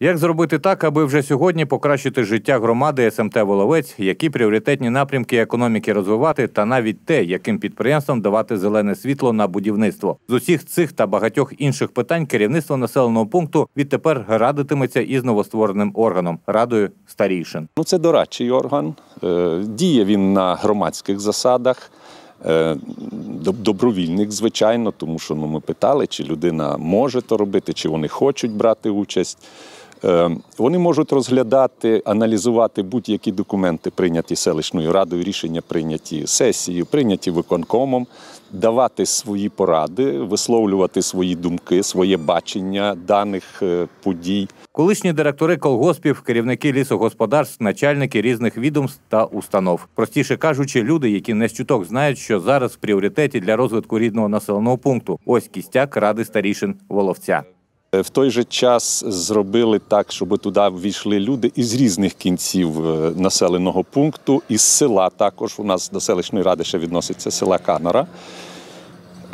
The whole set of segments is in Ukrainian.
Як зробити так, аби вже сьогодні покращити життя громади СМТ Воловець, які пріоритетні напрямки економіки розвивати, та навіть те, яким підприємствам давати зелене світло на будівництво з усіх цих та багатьох інших питань керівництво населеного пункту відтепер радитиметься із новоствореним органом радою старішин. Ну це дорадчий орган. Е, діє він на громадських засадах. Е, добровільних, звичайно, тому що ну, ми питали, чи людина може то робити, чи вони хочуть брати участь. Ем, вони можуть розглядати, аналізувати будь-які документи, прийняті селищною радою, рішення прийняті сесією, прийняті виконкомом, давати свої поради, висловлювати свої думки, своє бачення даних е, подій. Колишні директори колгоспів, керівники лісогосподарств, начальники різних відомств та установ, простіше кажучи, люди, які не з чуток знають, що зараз в пріоритеті для розвитку рідного населеного пункту ось кістяк ради старішин воловця. Е, в той же час зробили так, щоб туди ввійшли люди із різних кінців е, населеного пункту, із села також у нас до селищної ради ще відноситься села Канара.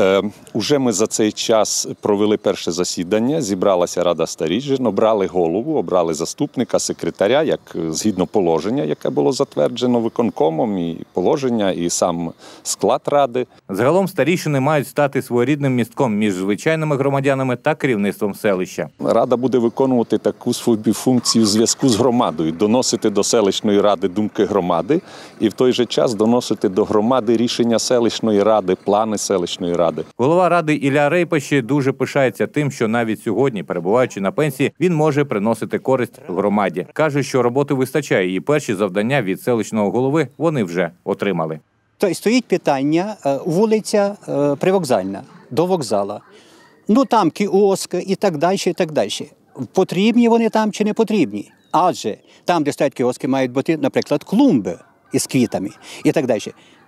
Е, уже ми за цей час провели перше засідання. Зібралася рада старіжин, обрали голову, обрали заступника, секретаря, як е, згідно положення, яке було затверджено виконкомом, і положення, і сам склад ради. Загалом старішини мають стати своєрідним містком між звичайними громадянами та керівництвом селища. Рада буде виконувати таку свою функцію зв'язку з громадою, доносити до селищної ради думки громади, і в той же час доносити до громади рішення селищної ради, плани селищної ради ради. Голова ради Ілля Рейпаші дуже пишається тим, що навіть сьогодні, перебуваючи на пенсії, він може приносити користь громаді. каже, що роботи вистачає, і перші завдання від селищного голови вони вже отримали. То стоїть питання, е, вулиця е, привокзальна до вокзала. Ну там кіоски і так далі, і так далі. Потрібні вони там чи не потрібні? Адже там, де стоять кіоски, мають бути, наприклад, клумби із квітами і так далі.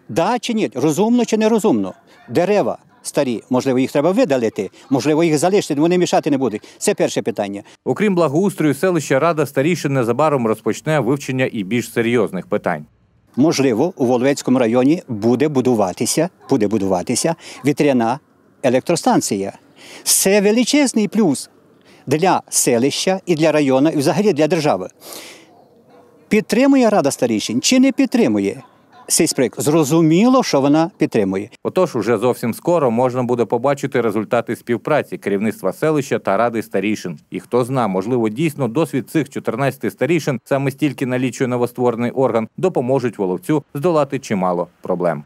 Да чи ні, розумно чи нерозумно? Дерева старі. Можливо, їх треба видалити, можливо, їх залишити, вони мішати не будуть. Це перше питання. Окрім благоустрою, селища рада старішин незабаром розпочне вивчення і більш серйозних питань. Можливо, у Воловецькому районі буде будуватися, буде будуватися вітряна електростанція. Це величезний плюс для селища і для району, і взагалі для держави. Підтримує Рада Старішин чи не підтримує? сільсприк. Зрозуміло, що вона підтримує. Отож, уже зовсім скоро можна буде побачити результати співпраці керівництва селища та ради старішин. І хто зна, можливо, дійсно досвід цих 14 старішин саме стільки налічує новостворений орган, допоможуть воловцю здолати чимало проблем.